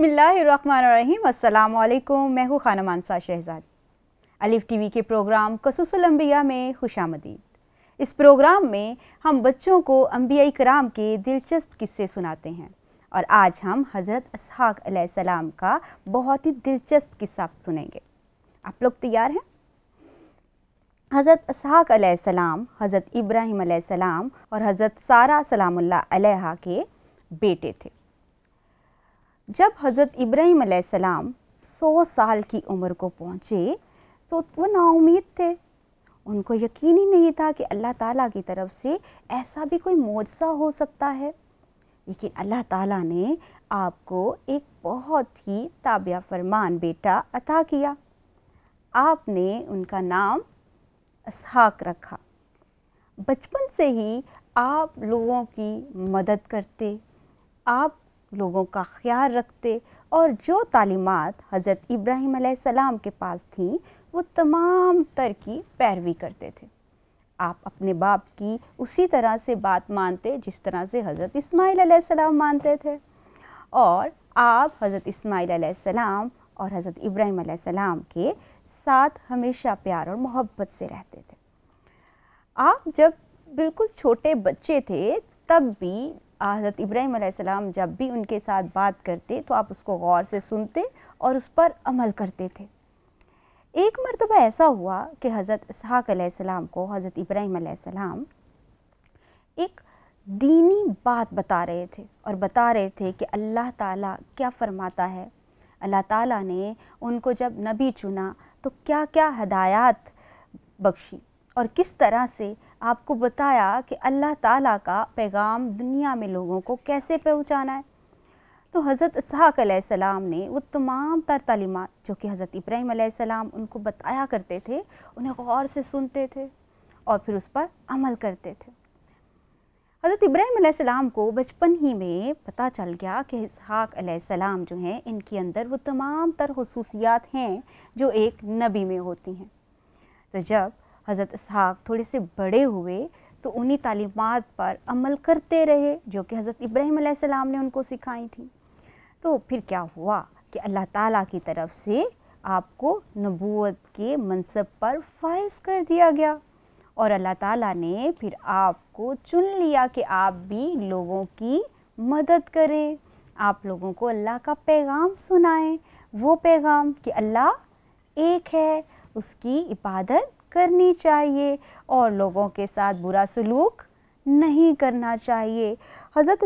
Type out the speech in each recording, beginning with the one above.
बिसमीम् अल्लाम मैं हूँ खाना मानसा शहजाद अलिफ टीवी के प्रोग्राम अम्बिया में खुश आमदीद इस प्रोग्राम में हम बच्चों को अम्बियाई कराम के दिलचस्प किस्से सुनाते हैं और आज हम हज़रत इसहाक सलाम का बहुत ही दिलचस्प किस्सा सुनेंगे आप लोग तैयार हैं हज़रत इसहाक सलाम हज़रत इब्राहिम सलाम और हज़रत सारा सलामुल्ला के बेटे थे जब हज़रत इब्राहीम सलाम सौ साल की उम्र को पहुँचे तो वो नाउमीद थे उनको यकीन ही नहीं था कि अल्लाह ताला की तरफ से ऐसा भी कोई मुआवजा हो सकता है लेकिन अल्लाह ताला ने आपको एक बहुत ही ताबिया फरमान बेटा अता किया आपने उनका नाम इसहाक रखा बचपन से ही आप लोगों की मदद करते आप लोगों का ख्याल रखते और जो तालीमत हज़रत इब्राहिम सलाम के पास थी वो तमाम तर की पैरवी करते थे आप अपने बाप की उसी तरह से बात मानते जिस तरह से हज़रत इस्माईल सलाम मानते थे और आप हज़रत इस्माईल सलाम और हज़रत इब्राहिम सलाम के साथ हमेशा प्यार और मोहब्बत से रहते थे आप जब बिल्कुल छोटे बच्चे थे तब भी हज़रत इब्राहिम आसमाम जब भी उनके साथ बात करते तो आप उसको गौर से सुनते और उस पर अमल करते थे एक मरतबा ऐसा हुआ कि हज़रत इसहाक को हज़रत इब्राहिम आसमाम एक दीनी बात बता रहे थे और बता रहे थे कि अल्लाह ताला क्या फ़रमाता है अल्लाह ताला ने उनको जब नबी चुना तो क्या क्या हदायत बख्शी और किस तरह से आपको बताया कि अल्लाह ताला का पैगाम दुनिया में लोगों को कैसे पहुंचाना है तो हज़रत इसहाक सलाम ने वो तमाम तर तलीमा जो कि हज़रत इब्राहिम सलाम उनको बताया करते थे उन्हें गौर से सुनते थे और फिर उस पर अमल करते थे हज़रत इब्राहिम सलाम को बचपन ही में पता चल गया कि इसहाक सलाम जो हैं इनके अंदर वो तमाम तर खसूसियात हैं जो एक नबी में होती हैं तो जब हज़रत इसहाक थोड़े से बड़े हुए तो उन्हीं तालीमात पर अमल करते रहे जो कि हज़रत इब्राहिम सलाम ने उनको सिखाई थी तो फिर क्या हुआ कि अल्लाह ताला की तरफ से आपको नबूत के मनसब पर फायज कर दिया गया और अल्लाह ताला ने फिर आपको चुन लिया कि आप भी लोगों की मदद करें आप लोगों को अल्लाह का पैगाम सुनाएं वो पैगाम कि अल्लाह एक है उसकी इबादत करनी चाहिए और लोगों के साथ बुरा सलूक नहीं करना चाहिए हज़रत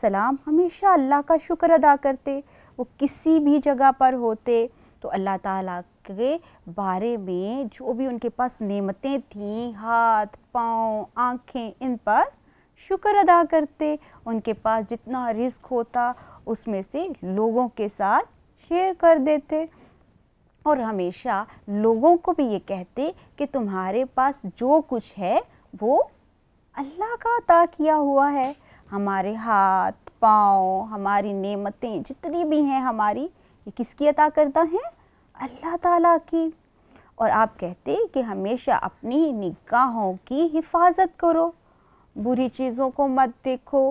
सलाम हमेशा अल्लाह का शुक्र अदा करते वो किसी भी जगह पर होते तो अल्लाह ताला के बारे में जो भी उनके पास नेमतें थीं हाथ पाँव आँखें इन पर शुक्र अदा करते उनके पास जितना रिस्क होता उसमें से लोगों के साथ शेयर कर देते और हमेशा लोगों को भी ये कहते कि तुम्हारे पास जो कुछ है वो अल्लाह का अता किया हुआ है हमारे हाथ पाँव हमारी नेमतें जितनी भी हैं हमारी ये किसकी अता करता है अल्लाह ताला की और आप कहते कि हमेशा अपनी निगाहों की हिफाजत करो बुरी चीज़ों को मत देखो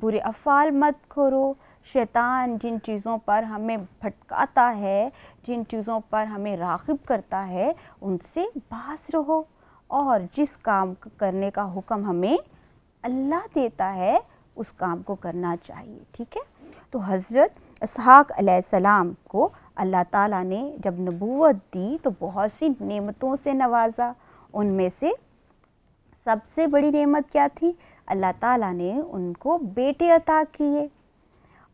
बुरे अफ़ाल मत करो शैतान जिन चीज़ों पर हमें भटकाता है जिन चीज़ों पर हमें रागब करता है उनसे बास रहो और जिस काम करने का हुक्म हमें अल्लाह देता है उस काम को करना चाहिए ठीक है तो हज़रत इसहाक सलाम को अल्लाह ताला ने जब नबूवत दी तो बहुत सी नेमतों से नवाज़ा उनमें से सबसे बड़ी नेमत क्या थी अल्लाह ताला ने उनको बेटे अता किए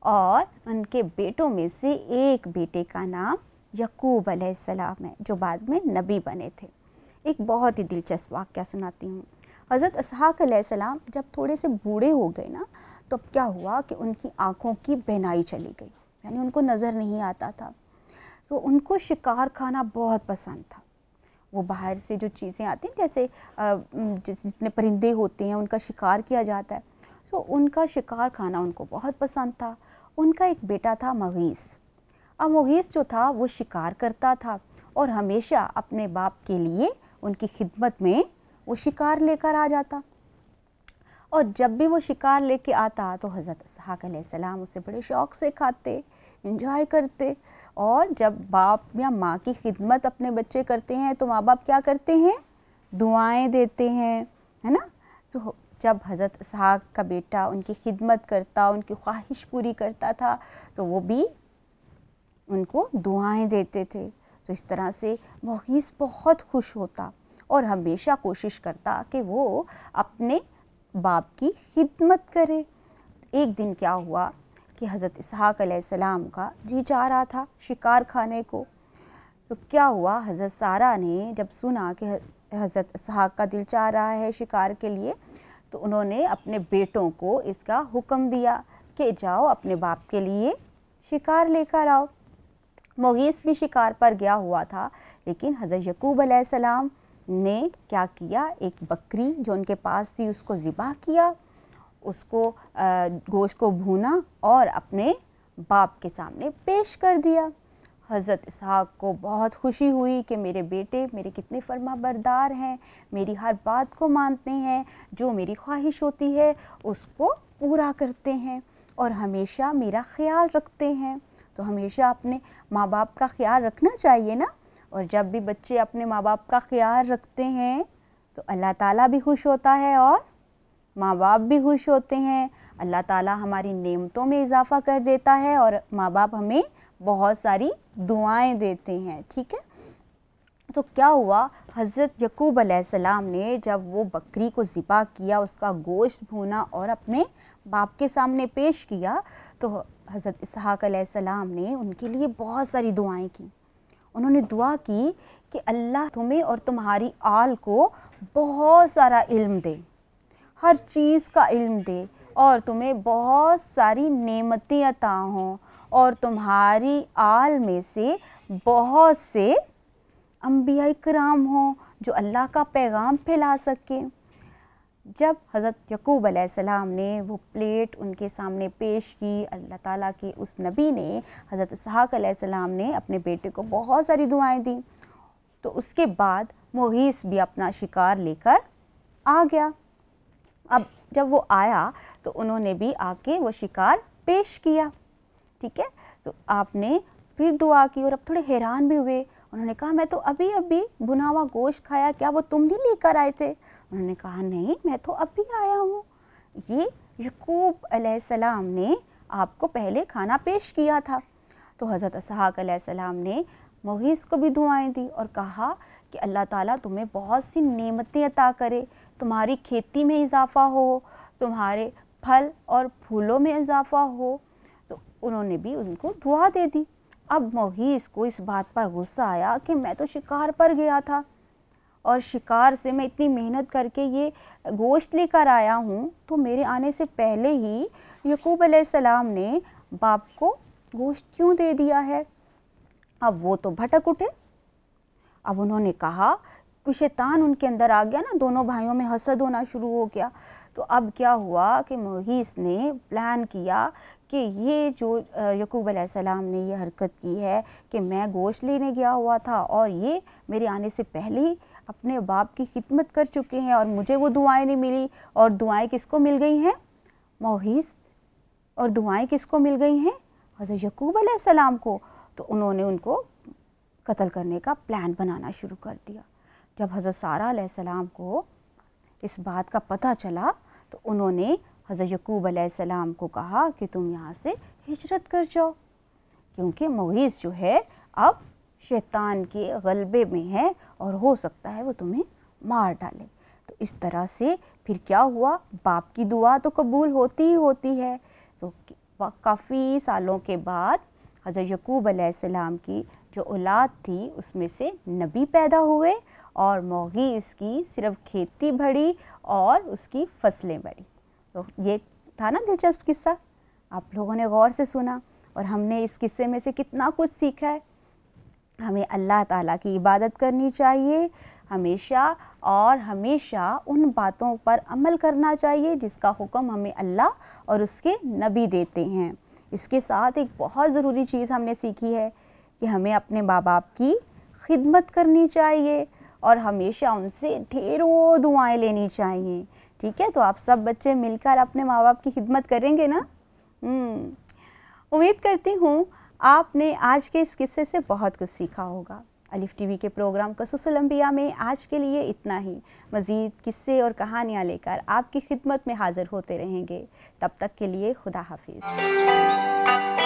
और उनके बेटों में से एक बेटे का नाम यकूब अलैहिस्सलाम है जो बाद में नबी बने थे एक बहुत ही दिलचस्प वाक्य सुनाती हूँ हज़रत इसहाक अलैहिस्सलाम जब थोड़े से बूढ़े हो गए ना तो अब क्या हुआ कि उनकी आँखों की बहनाई चली गई यानी उनको नज़र नहीं आता था तो उनको शिकार खाना बहुत पसंद था वो बाहर से जो चीज़ें आती हैं जैसे जितने परिंदे होते हैं उनका शिकार किया जाता है तो उनका शिकार खाना उनको बहुत पसंद था उनका एक बेटा था मगीस अब मगीस जो था वो शिकार करता था और हमेशा अपने बाप के लिए उनकी खिदमत में वो शिकार लेकर आ जाता और जब भी वो शिकार लेके आता तो हज़रत इसहाक सलाम उसे बड़े शौक़ से खाते इंजॉय करते और जब बाप या माँ की खिदमत अपने बच्चे करते हैं तो माँ बाप क्या करते हैं दुआएं देते हैं है ना तो जब हज़रत साग का बेटा उनकी खिदमत करता उनकी ख्वाहिश पूरी करता था तो वो भी उनको दुआएं देते थे तो इस तरह से मोगीज़ बहुत खुश होता और हमेशा कोशिश करता कि वो अपने बाप की खिदमत करे एक दिन क्या हुआ कि हज़रत इसहाक का जी चाह रहा था शिकार खाने को तो क्या हुआ हज़रत सारा ने जब सुना कि हज़रत इसहाक का दिल चाह रहा है शिकार के लिए तो उन्होंने अपने बेटों को इसका हुक्म दिया कि जाओ अपने बाप के लिए शिकार लेकर आओ मोगीस भी शिकार पर गया हुआ था लेकिन हज़रत यकूब आसमाम ने क्या किया एक बकरी जो उनके पास थी उसको ज़िबा किया उसको गोश्त को भूना और अपने बाप के सामने पेश कर दिया हज़रत इसहाक को बहुत खुशी हुई कि मेरे बेटे मेरे कितने फर्मा बरदार हैं मेरी हर बात को मानते हैं जो मेरी ख्वाहिश होती है उसको पूरा करते हैं और हमेशा मेरा ख्याल रखते हैं तो हमेशा अपने माँ बाप का ख्याल रखना चाहिए ना और जब भी बच्चे अपने माँ बाप का ख्याल रखते हैं तो अल्लाह ताला भी खुश होता है और माँ बाप भी खुश होते हैं अल्लाह ताला हमारी नेमतों में इजाफ़ा कर देता है और माँ बाप हमें बहुत सारी दुआएं देते हैं ठीक है तो क्या हुआ हज़रत यकूब सलाम ने जब वो बकरी को ज़िबा किया उसका गोश्त भूना और अपने बाप के सामने पेश किया तो हज़रत इसहाक सलाम ने उनके लिए बहुत सारी दुआएं की उन्होंने दुआ की कि अल्लाह तुम्हें और तुम्हारी आल को बहुत सारा इल्म दे हर चीज़ का इल्म दे और तुम्हें बहुत सारी नेमतें अता हों और तुम्हारी आल में से बहुत से अम्बिया कराम हों जो अल्लाह का पैगाम फैला सकें जब हज़रत यकूब अलैहिस्सलाम ने वो प्लेट उनके सामने पेश की अल्लाह ताला के उस नबी ने हज़रत इसहाक अलैहिस्सलाम ने अपने बेटे को बहुत सारी दुआएं दी तो उसके बाद मोहिस भी अपना शिकार लेकर आ गया अब जब वो आया तो उन्होंने भी आके वो शिकार पेश किया ठीक है तो आपने फिर दुआ की और अब थोड़े हैरान भी हुए उन्होंने कहा मैं तो अभी अभी भुना हुआ गोश्त खाया क्या वो तुम नहीं लेकर आए थे उन्होंने कहा नहीं मैं तो अभी आया हूँ ये यकूब अलैहिस्सलाम ने आपको पहले खाना पेश किया था तो हज़रत इसहाक अलैहिस्सलाम ने मुगीस को भी दुआएं दी और कहा कि अल्लाह ताला तुम्हें बहुत सी नेमतें अता करे तुम्हारी खेती में इजाफ़ा हो तुम्हारे फल और फूलों में इजाफ़ा हो उन्होंने भी उनको दुआ दे दी अब मोहिस को इस बात पर गुस्सा आया कि मैं तो शिकार पर गया था और शिकार से मैं इतनी मेहनत करके ये गोश्त लेकर आया हूँ तो मेरे आने से पहले ही यकूब सलाम ने बाप को गोश्त क्यों दे दिया है अब वो तो भटक उठे अब उन्होंने कहा कि शैतान उनके अंदर आ गया ना दोनों भाइयों में हसद होना शुरू हो गया तो अब क्या हुआ कि मोहिस ने प्लान किया कि ये जो यकूब सलाम ने ये हरकत की है कि मैं गोश्त लेने गया हुआ था और ये मेरे आने से पहले ही अपने बाप की खिदमत कर चुके हैं और मुझे वो दुआएं नहीं मिली और दुआएं किसको मिल गई हैं मोहिस और दुआएं किसको मिल गई हैं हज़रत यकूब सलाम को तो उन्होंने उनको कत्ल करने का प्लान बनाना शुरू कर दिया जब हज़रत सारा सलाम को इस बात का पता चला तो उन्होंने हज़रत यकूब आसमाम को कहा कि तुम यहाँ से हिजरत कर जाओ क्योंकि मवीज़ जो है अब शैतान के गलबे में है और हो सकता है वो तुम्हें मार डाले तो इस तरह से फिर क्या हुआ बाप की दुआ तो कबूल होती ही होती है तो काफ़ी सालों के बाद हज़रत यकूब आसमाम की जो औलाद थी उसमें से नबी पैदा हुए और मोगी इसकी सिर्फ खेती बढ़ी और उसकी फसलें बढ़ी तो ये था ना दिलचस्प किस्सा आप लोगों ने गौर से सुना और हमने इस किस्से में से कितना कुछ सीखा है हमें अल्लाह ताला की इबादत करनी चाहिए हमेशा और हमेशा उन बातों पर अमल करना चाहिए जिसका हुक्म हमें अल्लाह और उसके नबी देते हैं इसके साथ एक बहुत ज़रूरी चीज़ हमने सीखी है कि हमें अपने माँ बाप की खिदमत करनी चाहिए और हमेशा उनसे ढेरों दुआएं लेनी चाहिए ठीक है तो आप सब बच्चे मिलकर अपने माँ बाप की खिदमत करेंगे ना हम्म। उम्मीद करती हूँ आपने आज के इस किस्से से बहुत कुछ सीखा होगा अलिफ टीवी के प्रोग्राम कसुसलम्बिया में आज के लिए इतना ही मज़ीद किस्से और कहानियाँ लेकर आपकी खिदमत में हाज़िर होते रहेंगे तब तक के लिए खुदा हाफिज़